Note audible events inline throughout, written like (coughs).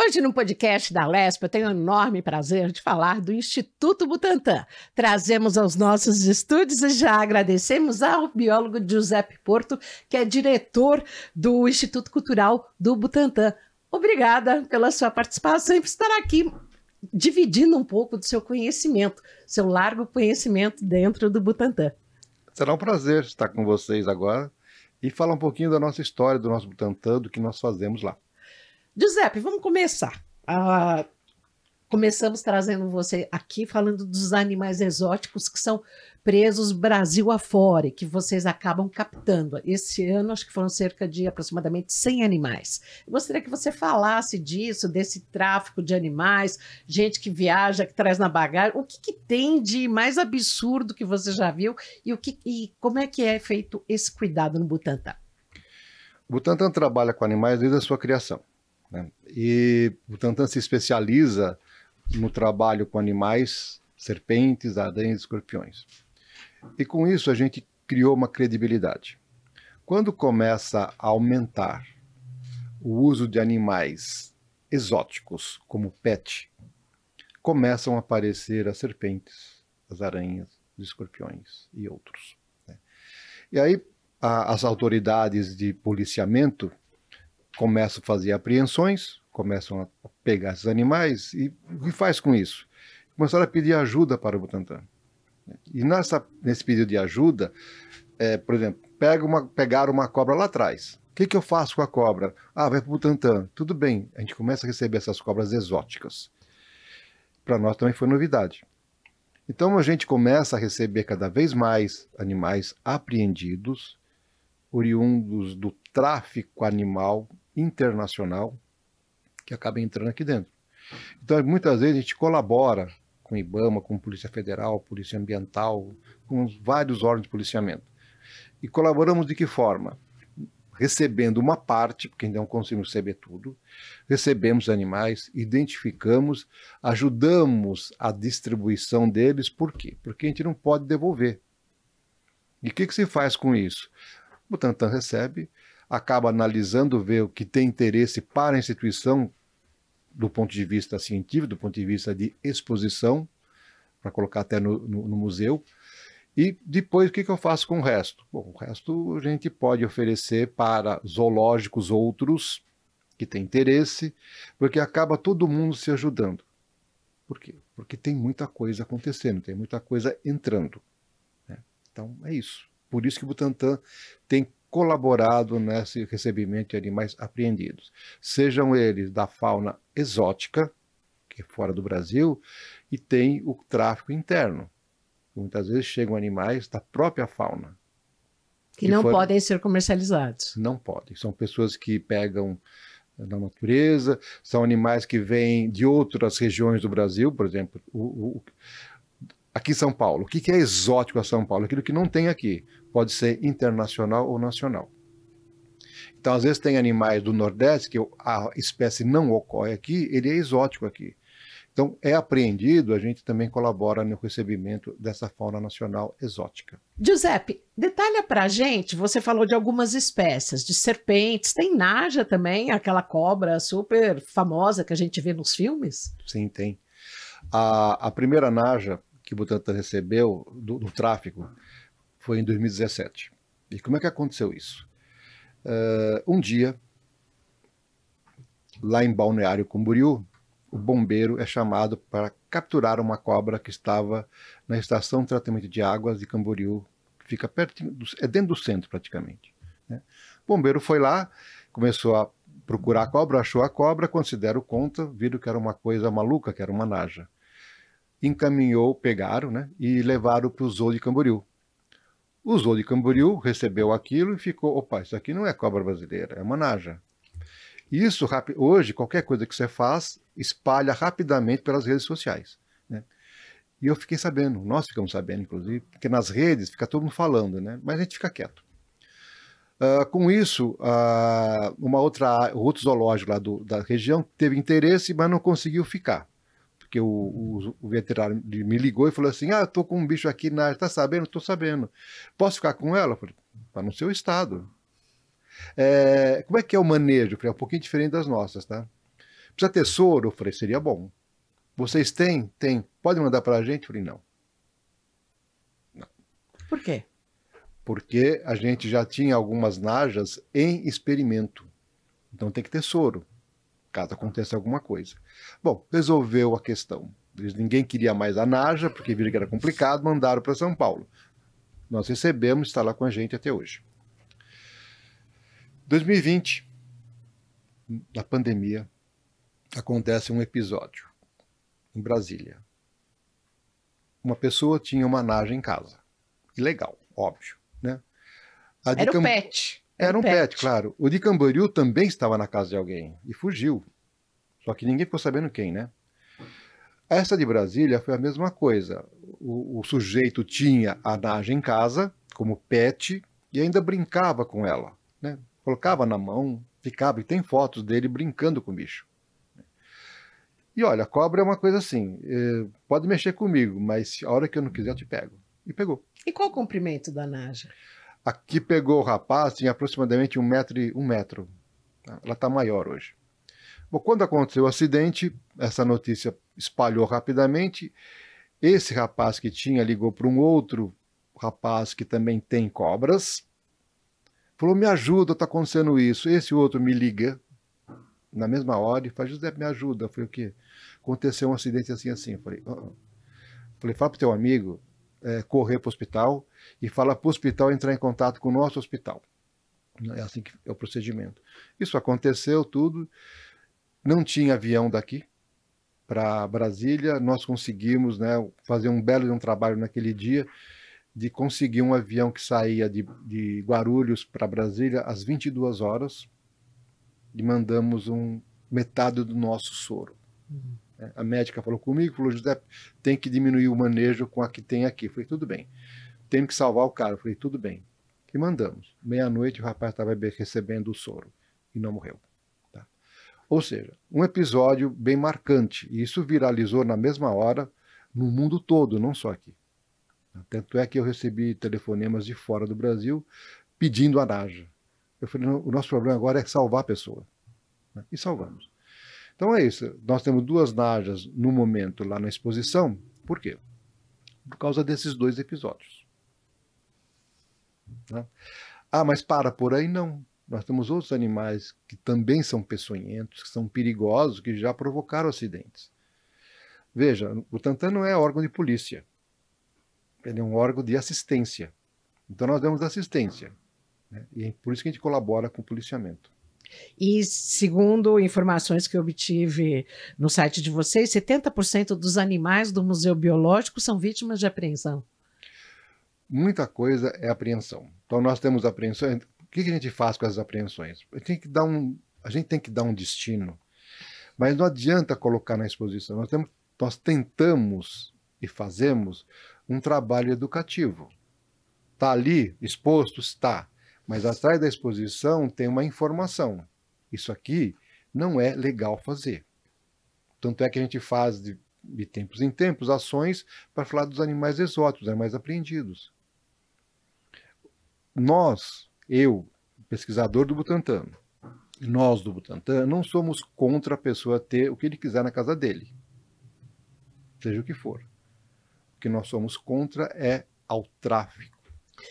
Hoje, no podcast da Lespa, eu tenho o enorme prazer de falar do Instituto Butantan. Trazemos aos nossos estúdios e já agradecemos ao biólogo Giuseppe Porto, que é diretor do Instituto Cultural do Butantan. Obrigada pela sua participação e por estar aqui dividindo um pouco do seu conhecimento, seu largo conhecimento dentro do Butantan. Será um prazer estar com vocês agora e falar um pouquinho da nossa história, do nosso Butantan, do que nós fazemos lá. Giuseppe, vamos começar. Uh, Começamos trazendo você aqui falando dos animais exóticos que são presos Brasil afora, e que vocês acabam captando. Esse ano, acho que foram cerca de aproximadamente 100 animais. Eu gostaria que você falasse disso, desse tráfico de animais, gente que viaja, que traz na bagagem. O que, que tem de mais absurdo que você já viu e, o que, e como é que é feito esse cuidado no Butantan? O Butantan trabalha com animais desde a sua criação. Né? E o Butantan se especializa no trabalho com animais, serpentes, aranhas, escorpiões. E com isso a gente criou uma credibilidade. Quando começa a aumentar o uso de animais exóticos como pet, começam a aparecer as serpentes, as aranhas, os escorpiões e outros. Né? E aí a, as autoridades de policiamento começam a fazer apreensões, começam a pegar esses animais e o que faz com isso? Começaram a pedir ajuda para o Butantan. E nessa, nesse pedido de ajuda, é, por exemplo, pega uma, pegaram uma cobra lá atrás. O que, que eu faço com a cobra? Ah, vai para o Butantan. Tudo bem, a gente começa a receber essas cobras exóticas. Para nós também foi novidade. Então a gente começa a receber cada vez mais animais apreendidos, oriundos do tráfico animal internacional, que acaba entrando aqui dentro. Então, muitas vezes a gente colabora com o IBAMA, com Polícia Federal, Polícia Ambiental, com vários órgãos de policiamento. E colaboramos de que forma? Recebendo uma parte, porque ainda não é conseguimos receber tudo, recebemos animais, identificamos, ajudamos a distribuição deles, por quê? Porque a gente não pode devolver. E o que, que se faz com isso? O Tantan recebe, acaba analisando, vê o que tem interesse para a instituição do ponto de vista científico, do ponto de vista de exposição, para colocar até no, no, no, museu. E depois, o que, que eu faço com o resto? Bom, o resto a gente pode oferecer para zoológicos outros que têm interesse, porque acaba todo mundo se ajudando. Por quê? Porque tem muita coisa acontecendo, tem muita coisa entrando. Né? Então, é isso. Por isso que o Butantan tem colaborado nesse recebimento de animais apreendidos, sejam eles da fauna exótica, que é fora do Brasil, e tem o tráfico interno. Muitas vezes chegam animais da própria fauna. Que, que não foram... podem ser comercializados. Não podem. São pessoas que pegam na natureza, são animais que vêm de outras regiões do Brasil, por exemplo, o, o, aqui em São Paulo. O que, que é exótico a São Paulo? Aquilo que não tem aqui. Pode ser internacional ou nacional. Então, às vezes, tem animais do Nordeste que a espécie não ocorre aqui, ele é exótico aqui. Então, é apreendido, a gente também colabora no recebimento dessa fauna nacional exótica. Giuseppe, detalha para a gente, você falou de algumas espécies, de serpentes, tem naja também, aquela cobra super famosa que a gente vê nos filmes? Sim, tem. A, a primeira naja que o Butantan recebeu do, do tráfico foi em 2017. E como é que aconteceu isso? Uh, um dia, lá em Balneário Camboriú, o bombeiro é chamado para capturar uma cobra que estava na estação de tratamento de águas de Camboriú, que fica pertinho, do, é dentro do centro praticamente. Né? O bombeiro foi lá, começou a procurar a cobra, achou a cobra, considero conta, viram que era uma coisa maluca, que era uma naja encaminhou, pegaram né, e levaram para o zoo de Camboriú. O zoo de Camboriú recebeu aquilo e ficou, opa, isso aqui não é cobra brasileira, é manaja. Isso, hoje, qualquer coisa que você faz, espalha rapidamente pelas redes sociais. Né? E eu fiquei sabendo, nós ficamos sabendo, inclusive, porque nas redes fica todo mundo falando, né? mas a gente fica quieto. Uh, com isso, uh, uma outra, outro zoológico lá do, da região teve interesse, mas não conseguiu ficar porque o, o, o veterinário me ligou e falou assim: Ah, eu tô com um bicho aqui na área, tá sabendo? Tô sabendo. Posso ficar com ela? Eu falei, tá no seu estado. É, como é que é o manejo? Eu falei, é um pouquinho diferente das nossas, tá? Precisa ter soro? Eu falei, seria bom. Vocês têm? Tem. Pode mandar para a gente? Eu falei, não. não. Por quê? Porque a gente já tinha algumas najas em experimento. Então tem que ter soro caso aconteça alguma coisa. Bom, resolveu a questão. Ninguém queria mais a Naja, porque viram que era complicado, mandaram para São Paulo. Nós recebemos, está lá com a gente até hoje. 2020, na pandemia, acontece um episódio em Brasília. Uma pessoa tinha uma Naja em casa. Ilegal, óbvio, né? era o pet. Era um pet, claro. O de Camboriú também estava na casa de alguém e fugiu. Só que ninguém ficou sabendo quem, né? Essa de Brasília foi a mesma coisa. O, o sujeito tinha a Naja em casa, como pet, e ainda brincava com ela. Né? Colocava na mão, ficava, e tem fotos dele brincando com o bicho. E olha, cobra é uma coisa assim, eh, pode mexer comigo, mas a hora que eu não quiser eu te pego. E pegou. E qual o comprimento da Naja? Aqui pegou o rapaz, tinha aproximadamente um metro, e, um metro. Ela está maior hoje. Bom, quando aconteceu o acidente, essa notícia espalhou rapidamente. Esse rapaz que tinha ligou para um outro rapaz que também tem cobras. Falou: Me ajuda, está acontecendo isso. Esse outro me liga na mesma hora e fala: José, me ajuda. Foi o que Aconteceu um acidente assim, assim. Eu falei: oh. Falei: Fala para teu amigo é, correr para o hospital e fala para o hospital entrar em contato com o nosso hospital. É assim que é o procedimento. Isso aconteceu tudo. Não tinha avião daqui para Brasília. Nós conseguimos né, fazer um belo um trabalho naquele dia de conseguir um avião que saía de, de Guarulhos para Brasília às 22 horas e mandamos um, metade do nosso soro. Uhum. A médica falou comigo, falou, José, tem que diminuir o manejo com a que tem aqui. Eu falei, tudo bem. Tem que salvar o cara. Eu falei, tudo bem. E mandamos. Meia-noite o rapaz estava recebendo o soro e não morreu. Tá? Ou seja, um episódio bem marcante. E isso viralizou na mesma hora no mundo todo, não só aqui. Tanto é que eu recebi telefonemas de fora do Brasil pedindo a NAJA. Eu falei, o nosso problema agora é salvar a pessoa. E salvamos. Então é isso. Nós temos duas Najas no momento lá na exposição. Por quê? Por causa desses dois episódios. Né? Ah, mas para por aí não. Nós temos outros animais que também são peçonhentos, que são perigosos, que já provocaram acidentes. Veja, o Tantan não é órgão de polícia. Ele é um órgão de assistência. Então nós damos assistência. Né? E é por isso que a gente colabora com o policiamento. E segundo informações que obtive no site de vocês, 70% dos animais do Museu Biológico são vítimas de apreensão. Muita coisa é apreensão. Então nós temos apreensões. O que a gente faz com as apreensões? Tem que dar um, a gente tem que dar um destino. Mas não adianta colocar na exposição. Nós, temos, nós tentamos e fazemos um trabalho educativo. Está ali exposto? Está. Mas atrás da exposição tem uma informação. Isso aqui não é legal fazer. Tanto é que a gente faz de, de tempos em tempos ações para falar dos animais exóticos, animais apreendidos. Nós, eu, pesquisador do Butantan, nós do Butantan não somos contra a pessoa ter o que ele quiser na casa dele, seja o que for. O que nós somos contra é ao tráfico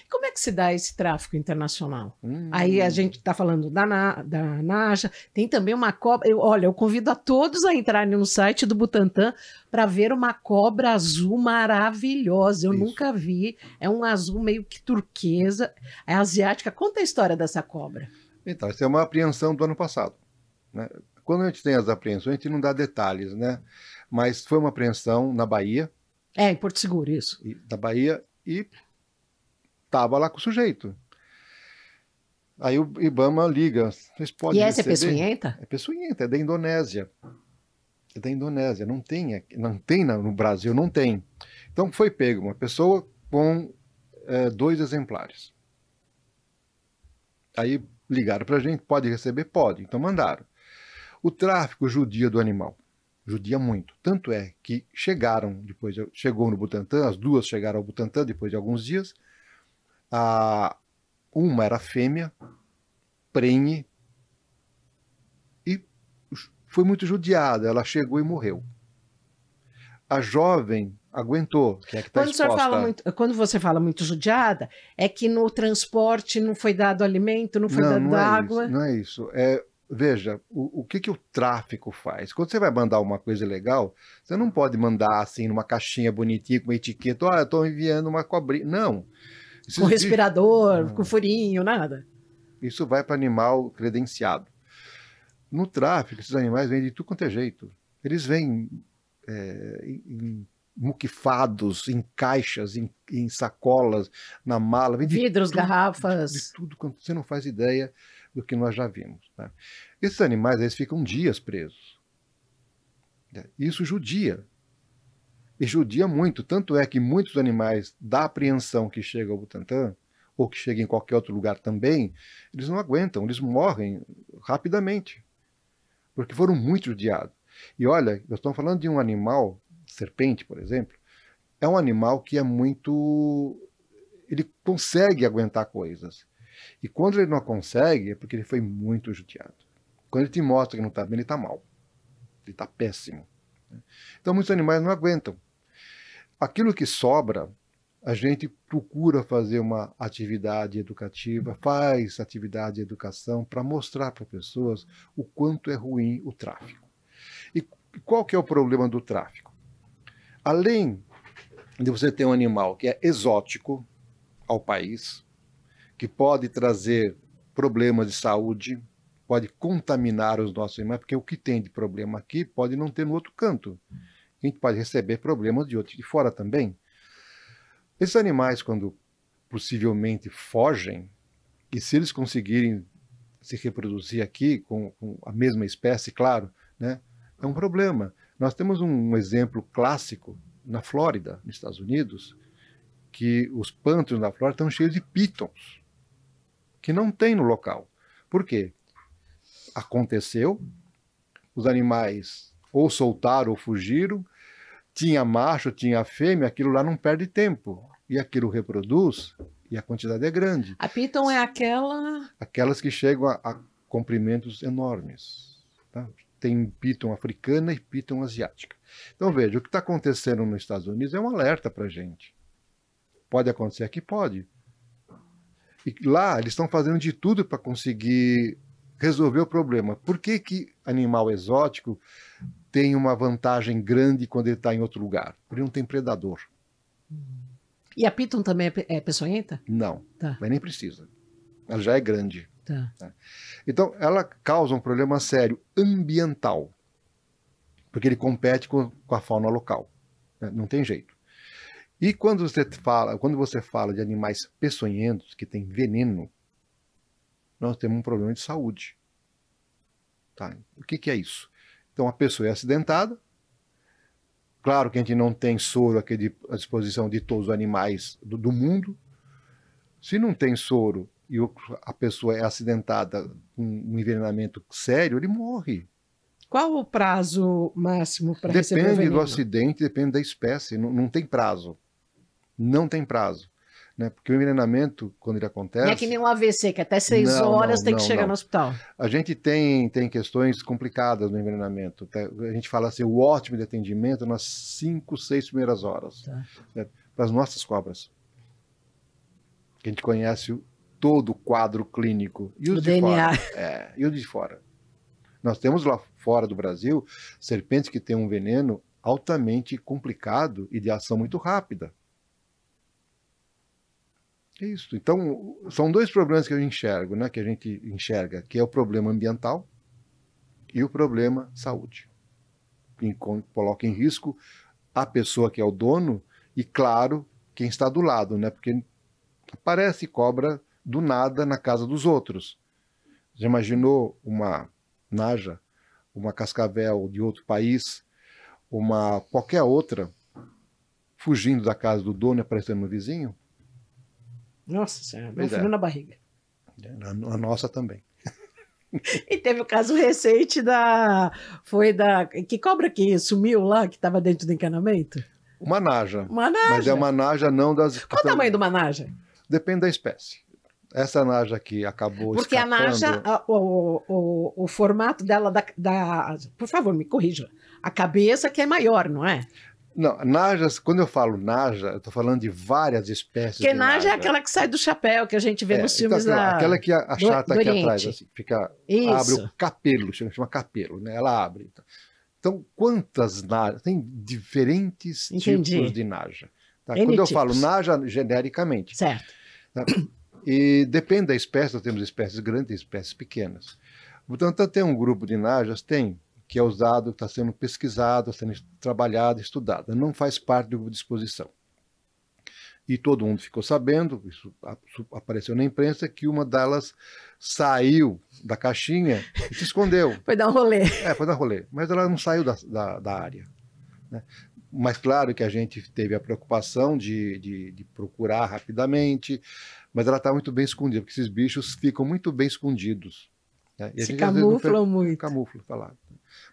como é que se dá esse tráfico internacional? Hum. Aí a hum. gente está falando da, Na, da Naja, tem também uma cobra. Eu, olha, eu convido a todos a entrarem no site do Butantan para ver uma cobra azul maravilhosa. Eu Isso. nunca vi. É um azul meio que turquesa, é asiática. Conta a história dessa cobra. Então, essa é uma apreensão do ano passado. Né? Quando a gente tem as apreensões, a gente não dá detalhes, né? Mas foi uma apreensão na Bahia. É, em Porto Seguro, isso. da Bahia e tava lá com o sujeito. Aí o Ibama liga, vocês podem E essa é receber? é peçonhenta? É peçonhenta, é da Indonésia. É da Indonésia, não tem, não tem no Brasil, não tem. Então foi pego uma pessoa com é, dois exemplares. Aí ligaram para a gente, pode receber? Pode. Então mandaram. O tráfico judia do animal. Judia muito. Tanto é que chegaram, depois chegou no Butantã, as duas chegaram ao Butantã depois de alguns dias, a, uma era fêmea, prenhe, e foi muito judiada. Ela chegou e morreu. A jovem aguentou. Que é que tá quando, exposta... muito, quando, você fala muito judiada, é que no transporte não foi dado alimento, não foi não, dado não é água. Isso, não é isso. É, veja, o, o que, que o tráfico faz? Quando você vai mandar uma coisa legal, você não pode mandar assim numa caixinha bonitinha com uma etiqueta, olha, eu estou enviando uma cobrinha. Não. Não isso com é respirador, com furinho, nada. Isso vai para animal credenciado. No tráfico, esses animais vêm de tudo quanto é jeito. Eles vêm é, em, muquifados, em caixas, em, em sacolas, na mala. Vem Vidros, tudo, garrafas. De, de tudo quanto você não faz ideia do que nós já vimos. Né? Esses animais, eles ficam dias presos. Isso judia e judia muito. Tanto é que muitos animais da apreensão que chega ao Butantã, ou que chega em qualquer outro lugar também, eles não aguentam, eles morrem rapidamente, porque foram muito judiados. E olha, eu estou falando de um animal, serpente, por exemplo, é um animal que é muito. Ele consegue aguentar coisas. E quando ele não consegue, é porque ele foi muito judiado. Quando ele te mostra que não está bem, ele está mal. Ele está péssimo. Né? Então muitos animais não aguentam. Aquilo que sobra, a gente procura fazer uma atividade educativa, faz atividade de educação para mostrar para pessoas o quanto é ruim o tráfico. E qual que é o problema do tráfico? Além de você ter um animal que é exótico ao país, que pode trazer problemas de saúde, pode contaminar os nossos animais, porque o que tem de problema aqui pode não ter no outro canto gente pode receber problemas de outros de fora também. Esses animais, quando possivelmente fogem, e se eles conseguirem se reproduzir aqui com, com a mesma espécie, claro, né, é um problema. Nós temos um exemplo clássico na Flórida, nos Estados Unidos, que os pântanos da Flórida estão cheios de pitons, que não tem no local. Por quê? Aconteceu, os animais ou soltaram ou fugiram, tinha macho, tinha fêmea, aquilo lá não perde tempo. E aquilo reproduz e a quantidade é grande. A Piton é aquela. Aquelas que chegam a, a comprimentos enormes. Tá? Tem Piton africana e Piton asiática. Então veja, o que está acontecendo nos Estados Unidos é um alerta para a gente. Pode acontecer aqui? Pode. E lá eles estão fazendo de tudo para conseguir resolver o problema. Por que, que animal exótico tem uma vantagem grande quando ele está em outro lugar. Ele não tem predador. E a Piton também é, é peçonhenta? Não, tá. mas nem precisa. Ela já é grande. Tá. Né? Então, ela causa um problema sério ambiental, porque ele compete com, com a fauna local. Né? Não tem jeito. E quando você fala, quando você fala de animais peçonhentos que têm veneno, nós temos um problema de saúde. Tá? O que, que é isso? Então a pessoa é acidentada. Claro que a gente não tem soro aqui à disposição de todos os animais do, do mundo. Se não tem soro e a pessoa é acidentada com um envenenamento sério, ele morre. Qual o prazo máximo para receber Depende do acidente, depende da espécie, não, não tem prazo. Não tem prazo né? Porque o envenenamento, quando ele é acontece. Não é que nem um AVC, que até seis não, horas não, tem não, que chegar no hospital. A gente tem, tem questões complicadas no envenenamento. Tá, a gente fala assim, o ótimo de atendimento é nas cinco, seis primeiras horas. Tá. Né? Para as nossas cobras. Que a gente conhece todo o quadro clínico. E os o de DNA. fora. É, e o de fora. Nós temos lá fora do Brasil serpentes que têm um veneno altamente complicado e de ação muito rápida isso. Então, são dois problemas que eu enxergo, né, que a gente enxerga, que é o problema ambiental e o problema saúde. Que coloca em risco a pessoa que é o dono e, claro, quem está do lado, né? Porque aparece cobra do nada na casa dos outros. Já imaginou uma naja, uma cascavel de outro país, uma qualquer outra fugindo da casa do dono e aparecendo no vizinho? Nossa Senhora, meu filho é. na barriga. A, a nossa também. (laughs) E teve o um caso recente da. Foi da. Que cobra que sumiu lá, que estava dentro do encanamento? Uma naja. Uma naja. Mas é uma naja não das. Qual o tamanho de uma naja? Depende da espécie. Essa naja que acabou Porque escapando... a naja, o, o, o, o formato dela, da, da, Por favor, me corrija. A cabeça que é maior, não é? Não, naja, quando eu falo naja, eu estou falando de várias espécies. Porque naja, é aquela que sai do chapéu, que a gente vê é, nos então, filmes então, da... Aquela que a, a chata do, do aqui atrás, assim, fica, Isso. abre o capelo, chama, chama capelo, né? Ela abre. Então, então quantas najas? Tem diferentes Entendi. tipos de naja. Tá? Quando tipos. eu falo naja, genericamente. Certo. Tá? E depende da espécie, nós temos espécies grandes e espécies pequenas. Portanto, tem um grupo de najas, tem que é usado, está sendo pesquisado, está sendo trabalhado, estudado. Não faz parte do grupo de exposição. E todo mundo ficou sabendo, isso apareceu na imprensa, que uma delas saiu da caixinha e se escondeu. (laughs) foi dar um rolê. É, foi dar um rolê. Mas ela não saiu da, da, da área. Né? Mas claro que a gente teve a preocupação de, de, de procurar rapidamente, mas ela está muito bem escondida, porque esses bichos ficam muito bem escondidos. Né? Se camuflam per... muito. Camuflam, tá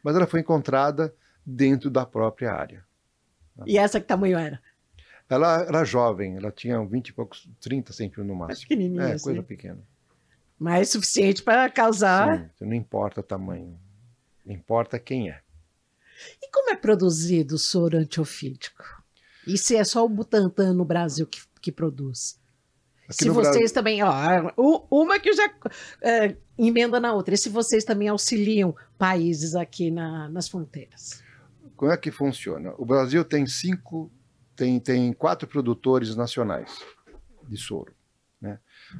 mas ela foi encontrada dentro da própria área. E essa que tamanho era? Ela era jovem, ela tinha 20 e poucos, 30 centímetros no máximo. É pequenininha. É, assim. coisa pequena. Mas é suficiente para causar. Sim, não importa o tamanho, importa quem é. E como é produzido o soro antiofídico? E se é só o Butantan no Brasil que, que produz? Aqui se vocês Brasil... também, ó, uma que eu já é, emenda na outra. E se vocês também auxiliam países aqui na, nas fronteiras? Como é que funciona? O Brasil tem cinco, tem, tem quatro produtores nacionais de soro. Né?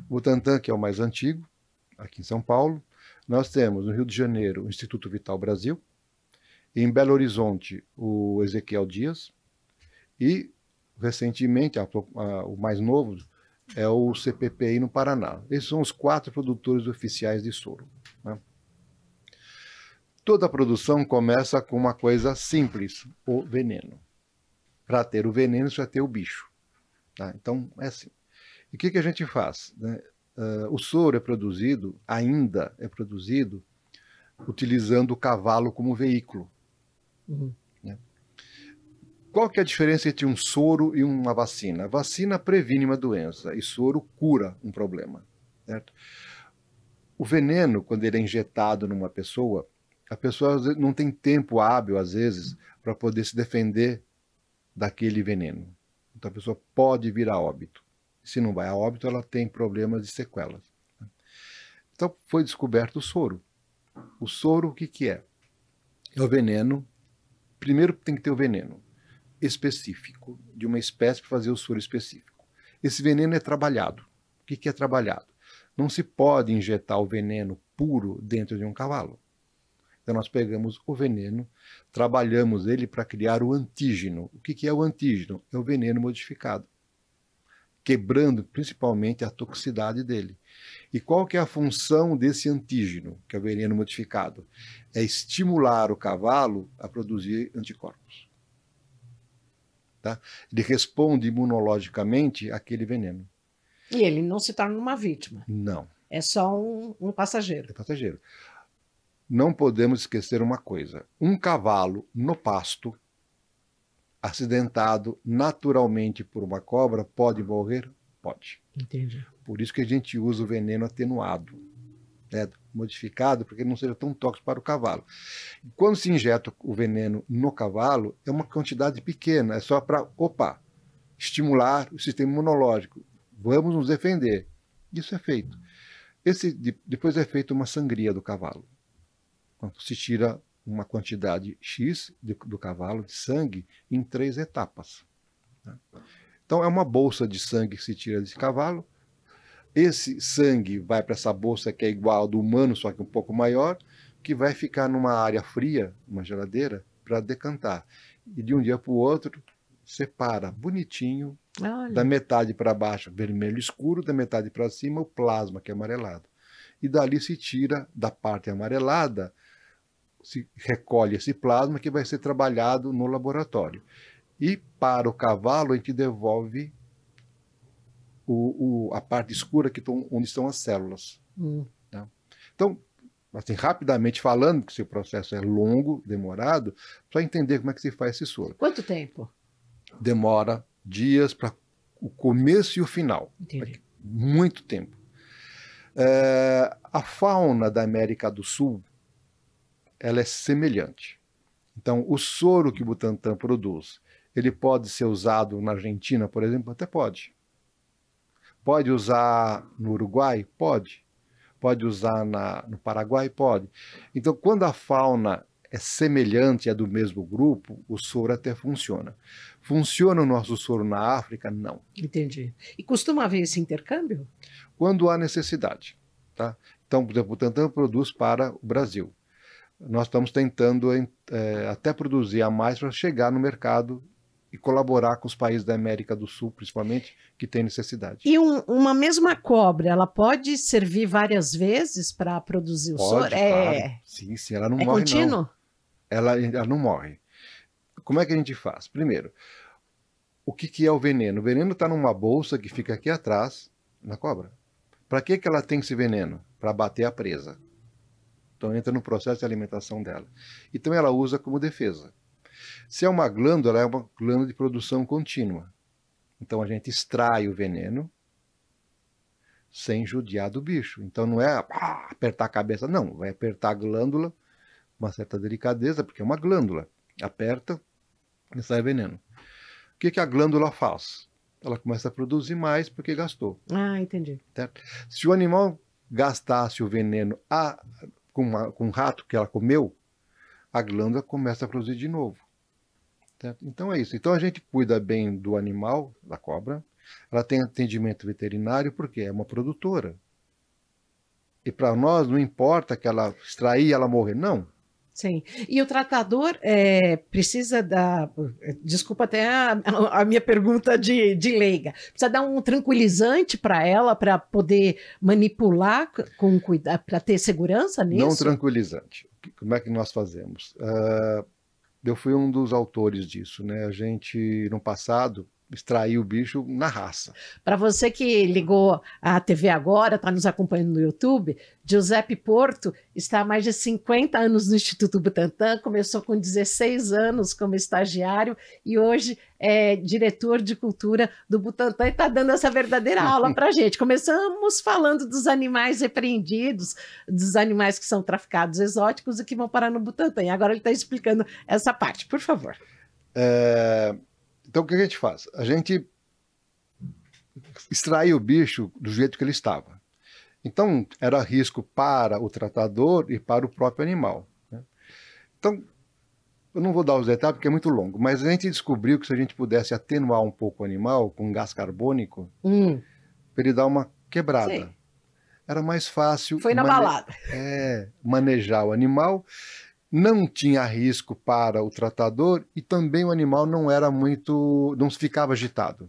O Tantan, que é o mais antigo, aqui em São Paulo. Nós temos no Rio de Janeiro o Instituto Vital Brasil, em Belo Horizonte o Ezequiel Dias e recentemente a, a, o mais novo é o CPPI no Paraná. Esses são os quatro produtores oficiais de soro. Né? Toda a produção começa com uma coisa simples, o veneno. Para ter o veneno, vai ter o bicho. Tá? Então, é assim. E o que, que a gente faz? Né? Uh, o soro é produzido, ainda é produzido, utilizando o cavalo como veículo. Uhum. Qual que é a diferença entre um soro e uma vacina? A vacina previne uma doença e soro cura um problema, certo? O veneno, quando ele é injetado numa pessoa, a pessoa não tem tempo hábil, às vezes, para poder se defender daquele veneno. Então a pessoa pode vir a óbito. Se não vai a óbito, ela tem problemas de sequelas. Né? Então foi descoberto o soro. O soro, o que, que é? É o veneno. Primeiro tem que ter o veneno específico, de uma espécie para fazer o soro específico. Esse veneno é trabalhado. O que, que é trabalhado? Não se pode injetar o veneno puro dentro de um cavalo. Então nós pegamos o veneno, trabalhamos ele para criar o antígeno. O que, que é o antígeno? É o veneno modificado, quebrando principalmente a toxicidade dele. E qual que é a função desse antígeno, que é o veneno modificado? É estimular o cavalo a produzir anticorpos. Tá? Ele responde imunologicamente àquele veneno. E ele não se torna uma vítima. Não. É só um, um passageiro. É passageiro. Não podemos esquecer uma coisa: um cavalo no pasto, acidentado naturalmente por uma cobra, pode morrer? Pode. Entendi. Por isso que a gente usa o veneno atenuado né, modificado para que não seja tão tóxico para o cavalo. Quando se injeta o veneno no cavalo, é uma quantidade pequena, é só para, opa, estimular o sistema imunológico. Vamos nos defender. Isso é feito. Esse, depois é feita uma sangria do cavalo. Quando se tira uma quantidade X do, do cavalo de sangue em três etapas. Né? Então, é uma bolsa de sangue que se tira desse cavalo, esse sangue vai para essa bolsa que é igual ao do humano, só que um pouco maior, que vai ficar numa área fria, uma geladeira, para decantar. E de um dia para o outro, separa bonitinho, Olha. da metade para baixo, vermelho escuro, da metade para cima, o plasma, que é amarelado. E dali se tira da parte amarelada, se recolhe esse plasma que vai ser trabalhado no laboratório. E para o cavalo, a gente devolve o, o, a parte escura que tão, onde estão as células. Hum. Né? Então, assim, rapidamente falando, que esse processo é longo, demorado, para entender como é que se faz esse soro. Quanto tempo? Demora dias para o começo e o final. Entendi. Muito tempo. É, a fauna da América do Sul ela é semelhante. Então, o soro que o Butantan produz, ele pode ser usado na Argentina, por exemplo? Até pode. Pode usar no Uruguai? Pode. Pode usar na, no Paraguai? Pode. Então, quando a fauna é semelhante, é do mesmo grupo, o soro até funciona. Funciona o nosso soro na África? Não. Entendi. E costuma haver esse intercâmbio? Quando há necessidade. Tá? Então, por exemplo, o Tantan produz para o Brasil. Nós estamos tentando é, até produzir a mais para chegar no mercado e colaborar com os países da América do Sul, principalmente, que têm necessidade. E um, uma mesma cobra, ela pode servir várias vezes para produzir o pode, soro? É... Claro. Sim, sim, ela não é morre. Contínuo? Não. Ela, ela não morre. Como é que a gente faz? Primeiro, o que, que é o veneno? O veneno está numa bolsa que fica aqui atrás, na cobra. Para que, que ela tem esse veneno? Para bater a presa. Então entra no processo de alimentação dela. Então ela usa como defesa. Se é uma glândula, é uma glândula de produção contínua. Então a gente extrai o veneno sem judiar do bicho. Então não é ah, apertar a cabeça, não. Vai apertar a glândula com uma certa delicadeza, porque é uma glândula. Aperta e sai veneno. O que, que a glândula faz? Ela começa a produzir mais porque gastou. Ah, entendi. Certo? Se o animal gastasse o veneno a, com, uma, com um rato que ela comeu, a glândula começa a produzir de novo. Certo? Então é isso. Então a gente cuida bem do animal, da cobra. Ela tem atendimento veterinário porque é uma produtora. E para nós não importa que ela extrair e ela morrer, não. Sim. E o tratador é, precisa dar. Desculpa até a, a, minha pergunta de, de leiga. Precisa dar um tranquilizante para ela para poder manipular com cuidado, para ter segurança nisso? Não tranquilizante. Como é que nós fazemos? Uh, eu fui um dos autores disso, né? A gente no passado extrair o bicho na raça. Para você que ligou a TV agora, está nos acompanhando no YouTube, Giuseppe Porto está há mais de 50 anos no Instituto Butantan, começou com 16 anos como estagiário e hoje é diretor de cultura do Butantan e está dando essa verdadeira (laughs) aula para a gente. Começamos falando dos animais repreendidos, dos animais que são traficados exóticos e que vão parar no Butantan. Agora ele está explicando essa parte, por favor. É... Então o que a gente faz? A gente extrai o bicho do jeito que ele estava. Então era risco para o tratador e para o próprio animal. Né? Então eu não vou dar os detalhes porque é muito longo, mas a gente descobriu que se a gente pudesse atenuar um pouco o animal com gás carbônico, hum. ele dar uma quebrada. Sim. Era mais fácil. Foi na mane balada. É, manejar o animal não tinha risco para o tratador e também o animal não era muito, não ficava agitado.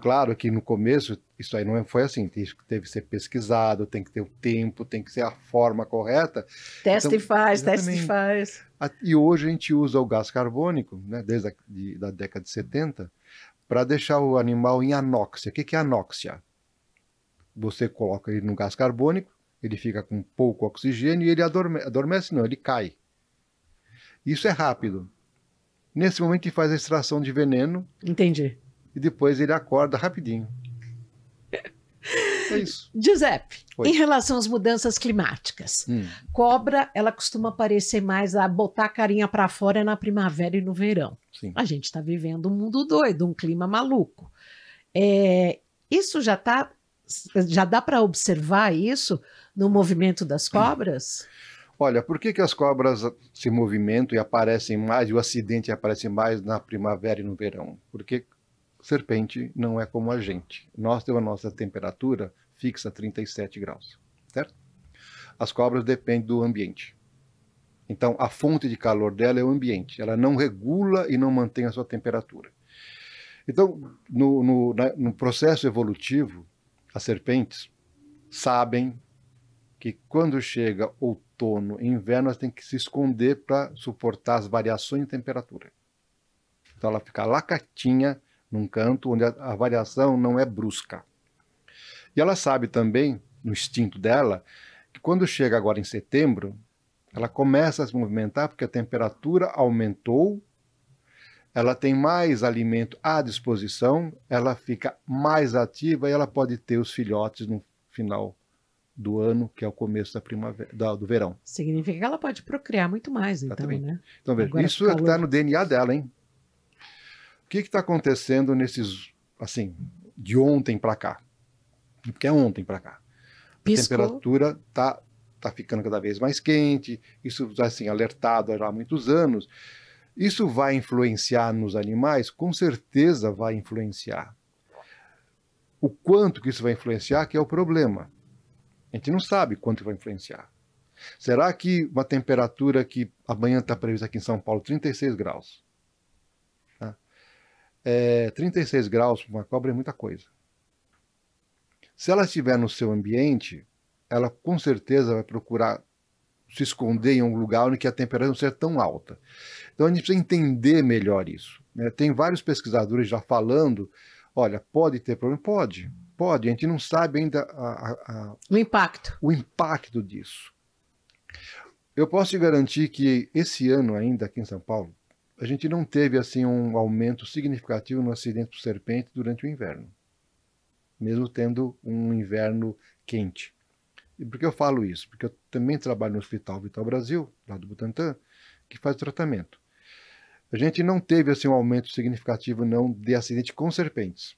Claro que no começo isso aí não é, foi assim, teve que ser pesquisado, tem que ter o tempo, tem que ser a forma correta. Teste então, e faz, teste e faz. E hoje a gente usa o gás carbônico, né, desde a de, da década de 70, para deixar o animal em anóxia. O que, que é anóxia? Você coloca ele no gás carbônico, ele fica com pouco oxigênio e ele adorme adormece, não, ele cai. Isso é rápido. Nesse momento ele faz a extração de veneno. Entendi. E depois ele acorda rapidinho. É isso. (laughs) Giuseppe, Oi. em relação às mudanças climáticas, hum. cobra ela costuma aparecer mais a botar a carinha para fora na primavera e no verão. Sim. A gente está vivendo um mundo doido, um clima maluco. É, isso já tá, já dá para observar isso no movimento das cobras? Hum. Olha, por que, que as cobras se movimentam e aparecem mais, e o acidente aparece mais na primavera e no verão? Porque serpente não é como a gente. Nós temos a nossa temperatura fixa 37 graus, certo? As cobras dependem do ambiente. Então, a fonte de calor dela é o ambiente. Ela não regula e não mantém a sua temperatura. Então, no, no, no processo evolutivo, as serpentes sabem que quando chega outubro, outono em inverno, ela tem que se esconder para suportar as variações de temperatura. Então ela fica lá num canto onde a, a variação não é brusca. E ela sabe também, no instinto dela, que quando chega agora em setembro, ela começa a se movimentar porque a temperatura aumentou, ela tem mais alimento à disposição, ela fica mais ativa e ela pode ter os filhotes no final do ano, que é o começo da primavera, da, do verão. Significa que ela pode procriar muito mais, então, Exatamente. né? Então, veja, Agora, isso é está no DNA dela, hein? O que está acontecendo nesses, assim, de ontem para cá? Porque é ontem para cá. Piscou. A temperatura está tá ficando cada vez mais quente, isso assim alertado há muitos anos. Isso vai influenciar nos animais? Com certeza vai influenciar. O quanto que isso vai influenciar que é o problema. A gente não sabe quanto vai influenciar. Será que uma temperatura que amanhã está prevista aqui em São Paulo, 36 graus? Tá? É, 36 graus para uma cobra é muita coisa. Se ela estiver no seu ambiente, ela com certeza vai procurar se esconder em um lugar onde a temperatura não seja tão alta. Então a gente precisa entender melhor isso. Né? Tem vários pesquisadores já falando: olha, pode ter problema? Pode pode, a gente não sabe ainda a, a, o impacto. O impacto disso. Eu posso te garantir que esse ano ainda aqui em São Paulo, a gente não teve assim um aumento significativo no acidente por serpente durante o inverno, mesmo tendo um inverno quente. E por que eu falo isso? Porque eu também trabalho no Hospital Vital Brasil, lá do Butantã, que faz tratamento. A gente não teve assim um aumento significativo não de acidente com serpentes.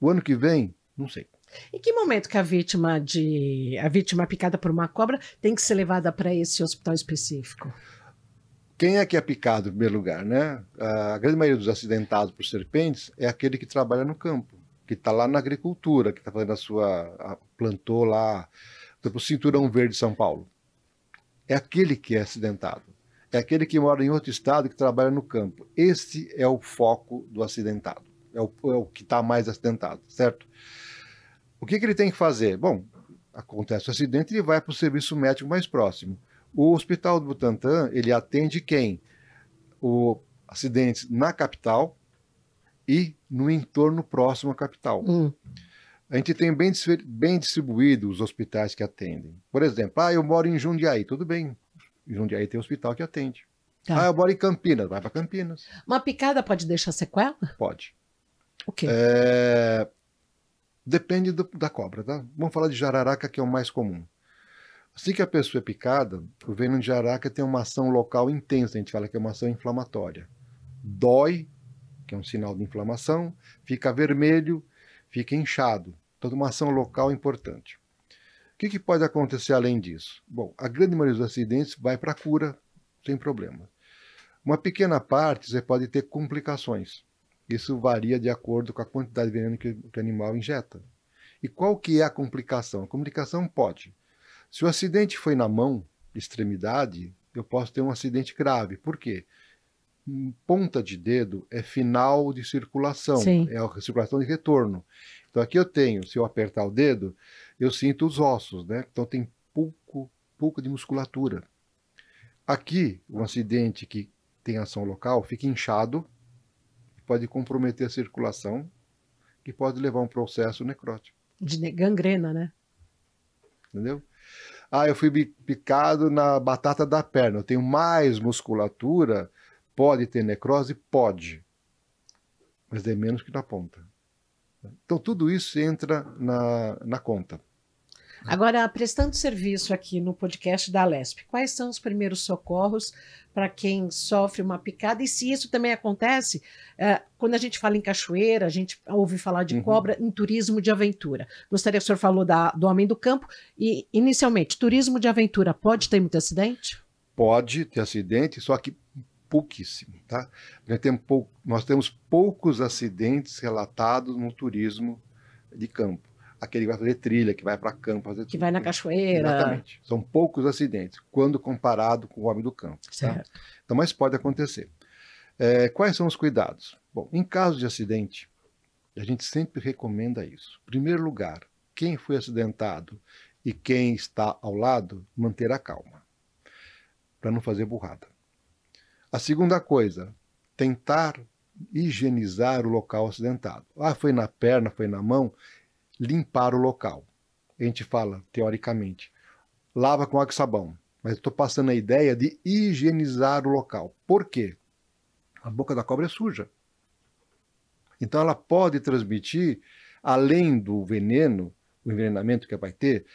O ano que vem, não sei. Em que momento que a vítima de a vítima picada por uma cobra tem que ser levada para esse hospital específico? Quem é que é picado em primeiro lugar, né? A grande maioria dos acidentados por serpentes é aquele que trabalha no campo, que está lá na agricultura, que está fazendo a sua a, plantou lá, tipo cinturão verde de São Paulo. É aquele que é acidentado. É aquele que mora em outro estado que trabalha no campo. Esse é o foco do acidentado é o, é o que está mais acidentado, certo? O que, que ele tem que fazer? Bom, acontece o um acidente, ele vai para o serviço médico mais próximo. O Hospital do Butantã, ele atende quem? O acidente na capital e no entorno próximo à capital. Hum. A gente tem bem, bem distribuído os hospitais que atendem. Por exemplo, ah, eu moro em Jundiaí, tudo bem. Jundiaí tem hospital que atende. Tá. Ah, eu moro em Campinas, vai para Campinas. Uma picada pode deixar sequela? Pode. Okay. É... Depende do, da cobra, tá? Vamos falar de jararaca, que é o mais comum. Assim que a pessoa é picada, o veneno de jararaca tem uma ação local intensa, a gente fala que é uma ação inflamatória. Dói, que é um sinal de inflamação, fica vermelho, fica inchado. Então, uma ação local importante. O que, que pode acontecer além disso? Bom, a grande maioria dos acidentes vai para a cura, sem problema. Uma pequena parte você pode ter complicações. Isso varia de acordo com a quantidade de veneno que, que o animal injeta. E qual que é a complicação? A complicação pode. Se o acidente foi na mão, extremidade, eu posso ter um acidente grave. Por quê? Ponta de dedo é final de circulação, Sim. é a circulação de retorno. Então aqui eu tenho, se eu apertar o dedo, eu sinto os ossos, né? Então tem pouco, pouco de musculatura. Aqui, um acidente que tem ação local fica inchado, pode comprometer a circulação, que pode levar a um processo necrótico. De gangrena, né? Entendeu? Ah, eu fui picado na batata da perna, eu tenho mais musculatura, pode ter necrose? Pode. Mas é menos que na ponta. Então, tudo isso entra na, na conta. Ah. Agora, prestando serviço aqui no podcast da Lesp, quais são os primeiros socorros para quem sofre uma picada? E se isso também acontece, é, quando a gente fala em cachoeira, a gente ouve falar de uhum. cobra em turismo de aventura. Gostaria que o senhor falou da, do homem do campo. E, inicialmente, turismo de aventura pode ter muito acidente? Pode ter acidente, só que pouquíssimo, tá? Nós temos poucos acidentes relatados no turismo de campo aquele que vai fazer trilha, que vai para campo fazer Que tudo. vai na né? cachoeira. Exatamente. São poucos acidentes, quando comparado com o homem do campo. Tá? Então, mas pode acontecer. É, quais são os cuidados? Bom, em caso de acidente, a gente sempre recomenda isso. Em primeiro lugar, quem foi acidentado e quem está ao lado, manter a calma, para não fazer burrada. A segunda coisa, tentar higienizar o local acidentado. Ah, foi na perna, foi na mão limpar o local. A gente fala, teoricamente, lava com água e sabão. Mas eu estou passando a ideia de higienizar o local. Por quê? A boca da cobra é suja. Então ela pode transmitir, além do veneno, o envenenamento que vai ter,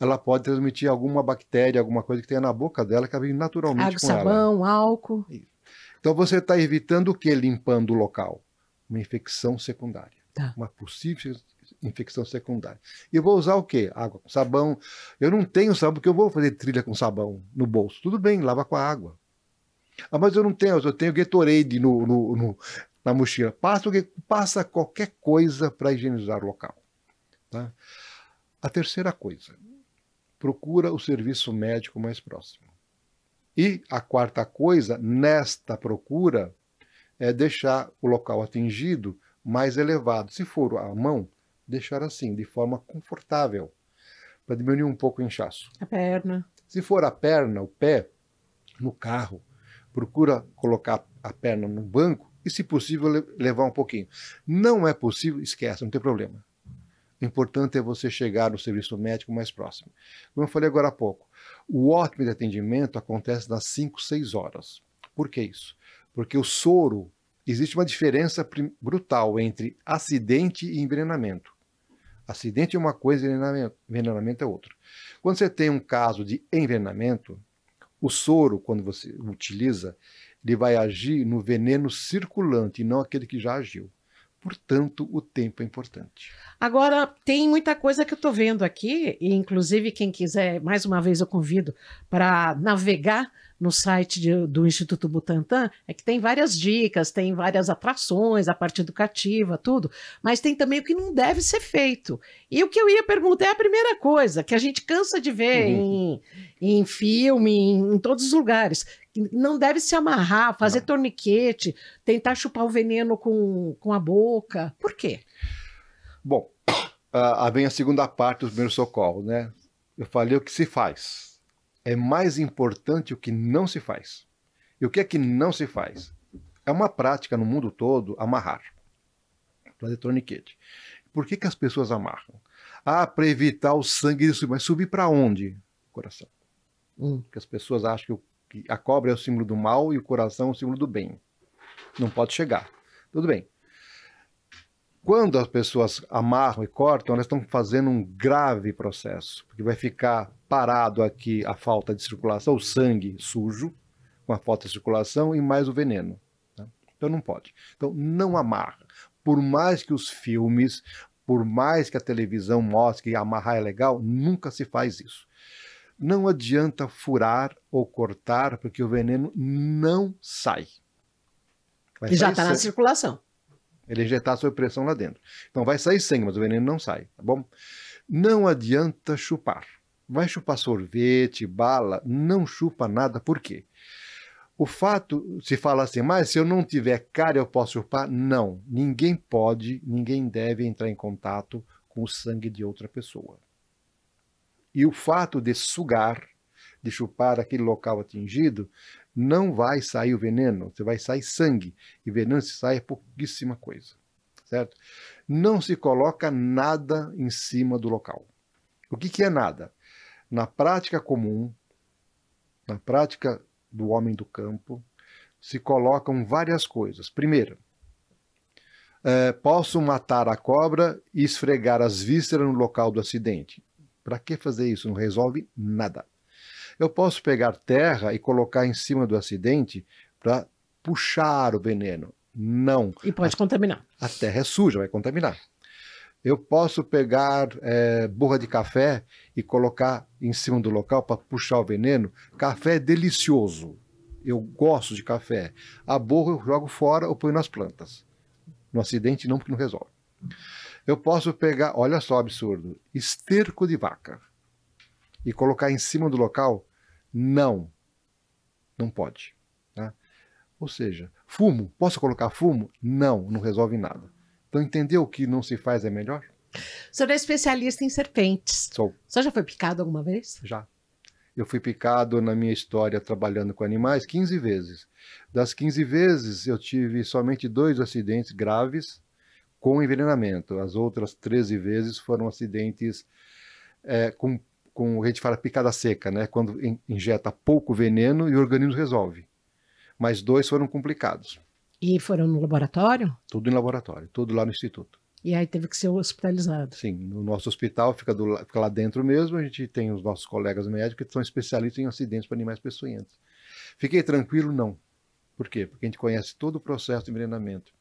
ela pode transmitir alguma bactéria, alguma coisa que tenha na boca dela que vem naturalmente Água, com sabão, ela. álcool. Então você está evitando o que? Limpando o local. Uma infecção secundária. Tá. Uma possível infecção secundária. Eu vou usar o quê? Água com sabão. Eu não tenho sabão, porque eu vou fazer trilha com sabão no bolso. Tudo bem, lava com a água. Ah, mas eu não tenho, eu tenho Gatorade no, no, no na mochila. Passa, passa qualquer coisa para higienizar o local. Tá? A terceira coisa, procura o serviço médico mais próximo. E a quarta coisa, nesta procura, é deixar o local atingido mais elevado. Se for a mão, deixar assim, de forma confortável, para diminuir um pouco o inchaço. A perna. Se for a perna, o pé, no carro, procura colocar a perna no banco e, se possível, levar um pouquinho. Não é possível, esquece, não tem problema. O importante é você chegar no serviço médico mais próximo. Como eu falei agora há pouco, o ótimo de atendimento acontece nas 5, 6 horas. Por que isso? Porque o soro, existe uma diferença brutal entre acidente e envenenamento. Acidente é uma coisa, envenenamento é outra. Quando você tem um caso de envenenamento, o soro, quando você utiliza, ele vai agir no veneno circulante e não aquele que já agiu. Portanto, o tempo é importante. Agora, tem muita coisa que eu estou vendo aqui, e inclusive quem quiser, mais uma vez eu convido para navegar no site de, do Instituto Butantan é que tem várias dicas, tem várias atrações, a parte educativa, tudo, mas tem também o que não deve ser feito. E o que eu ia perguntar é a primeira coisa, que a gente cansa de ver uhum. em, em filme, em, em todos os lugares, não deve se amarrar, fazer não. torniquete, tentar chupar o veneno com, com a boca. Por quê? Bom, uh, (coughs) vem a segunda parte dos primeiros socorros, né? Eu falei o que se faz é mais importante o que não se faz. E o que é que não se faz? É uma prática no mundo todo amarrar. Fazer torniquete. Por que, que as pessoas amarram? Ah, para evitar o sangue de subir. Mas subir para onde? Coração. Hum. Porque as pessoas acham que a cobra é o símbolo do mal e o coração é o símbolo do bem. Não pode chegar. Tudo bem. Quando as pessoas amarram e cortam, elas estão fazendo um grave processo, porque vai ficar parado aqui a falta de circulação, o sangue sujo, com a falta de circulação e mais o veneno. Né? Então não pode. Então não amarra. Por mais que os filmes, por mais que a televisão mostre que amarrar é legal, nunca se faz isso. Não adianta furar ou cortar, porque o veneno não sai. Vai já está na circulação. Ele já está sob pressão lá dentro. Então vai sair sangue, mas o veneno não sai, tá bom? Não adianta chupar vai chupar sorvete, bala, não chupa nada. Por quê? O fato, se fala assim, mas se eu não tiver cara eu posso chupar? Não. Ninguém pode, ninguém deve entrar em contato com o sangue de outra pessoa. E o fato de sugar, de chupar aquele local atingido, não vai sair o veneno, você vai sair sangue. E veneno se sai é pouquíssima coisa, certo? Não se coloca nada em cima do local. O que, que é nada? na prática comum, na prática do homem do campo, se colocam várias coisas. Primeiro, é, posso matar a cobra e esfregar as vísceras no local do acidente. Para que fazer isso? Não resolve nada. Eu posso pegar terra e colocar em cima do acidente para puxar o veneno. Não. E pode a, contaminar. A terra é suja, vai contaminar. Eu posso pegar é, borra de café e colocar em cima do local para puxar o veneno. Café é delicioso. Eu gosto de café. A borra eu jogo fora ou ponho nas plantas. No acidente não, porque não resolve. Eu posso pegar, olha só absurdo, esterco de vaca e colocar em cima do local? Não. Não pode. Tá? Ou seja, fumo, posso colocar fumo? Não, não resolve nada. Então entendeu que não se faz é melhor? O senhor é especialista em serpentes. Sou. O senhor já foi picado alguma vez? Já. Eu fui picado na minha história trabalhando com animais 15 vezes. Das 15 vezes, eu tive somente dois acidentes graves com envenenamento. As outras 13 vezes foram acidentes é, com, com, a gente fala, picada seca, né? Quando injeta pouco veneno e o organismo resolve. Mas dois foram complicados. E foram no laboratório? Tudo em laboratório, tudo lá no instituto. E aí teve que ser hospitalizado. Sim, no nosso hospital fica, do, fica lá dentro mesmo, a gente tem os nossos colegas médicos que são especialistas em acidentes para animais peçonhentos. Fiquei tranquilo? Não. Por quê? Porque a gente conhece todo o processo de envenenamento.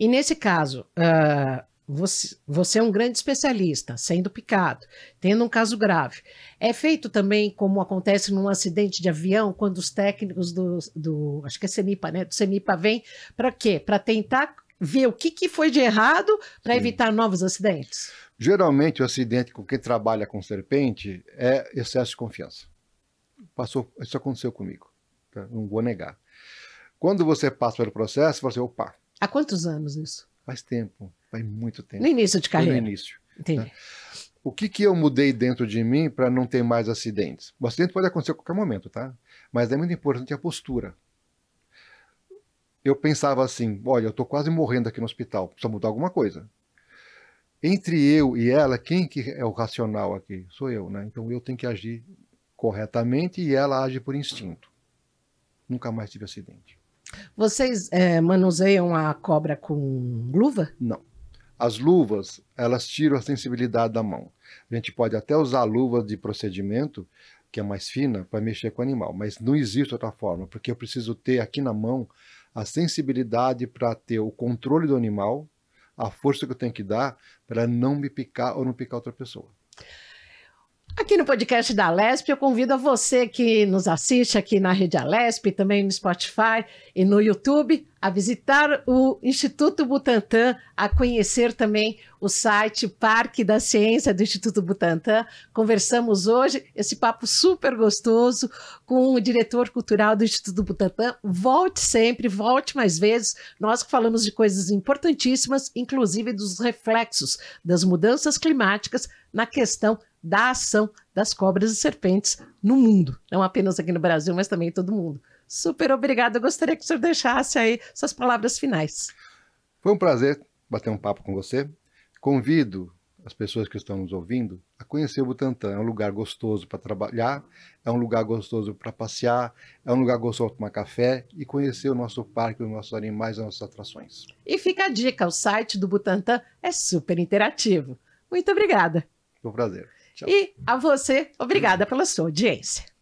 E nesse caso, uh, você, você é um grande especialista, sendo picado, tendo um caso grave. É feito também, como acontece num acidente de avião, quando os técnicos do, do acho que é CEMIPA, né? Do CEMIPA vem para quê? Para tentar ver o que, que foi de errado para evitar novos acidentes? Geralmente, o acidente com quem trabalha com serpente é excesso de confiança. Passou, isso aconteceu comigo, tá? não vou negar. Quando você passa pelo processo, você, assim, opa. Há quantos anos isso? Faz tempo faz muito tempo. No início de carreira. Foi no início. Né? Entendi. Né? O que, que eu mudei dentro de mim para não ter mais acidentes? O acidente pode acontecer a qualquer momento, tá? Mas é muito importante a postura. Eu pensava assim: olha, eu estou quase morrendo aqui no hospital, precisa mudar alguma coisa. Entre eu e ela, quem que é o racional aqui? Sou eu, né? Então eu tenho que agir corretamente e ela age por instinto. Nunca mais tive acidente. Vocês é, manuseiam a cobra com luva? Não. As luvas, elas tiram a sensibilidade da mão. A gente pode até usar luvas de procedimento, que é mais fina, para mexer com o animal, mas não existe outra forma, porque eu preciso ter aqui na mão a sensibilidade para ter o controle do animal, a força que eu tenho que dar para não me picar ou não picar outra pessoa. Aqui no podcast da Lesp, eu convido a você que nos assiste aqui na Rede Alesp, também no Spotify e no YouTube, a visitar o Instituto Butantan, a conhecer também o site Parque da Ciência do Instituto Butantan. Conversamos hoje esse papo super gostoso com o diretor cultural do Instituto Butantan. Volte sempre, volte mais vezes. Nós falamos de coisas importantíssimas, inclusive dos reflexos das mudanças climáticas na questão da ação das cobras e serpentes no mundo, não apenas aqui no Brasil, mas também em todo mundo. Super obrigada. Eu gostaria que o senhor deixasse aí suas palavras finais. Foi um prazer bater um papo com você. Convido as pessoas que estão nos ouvindo a conhecer o Butantã. É um lugar gostoso para trabalhar, é um lugar gostoso para passear, é um lugar gostoso para tomar café e conhecer o nosso parque, os nossos animais, as nossas atrações. E fica a dica: o site do Butantã é super interativo. Muito obrigada. Foi um prazer. Tchau. E a você, obrigada pela sua audiência.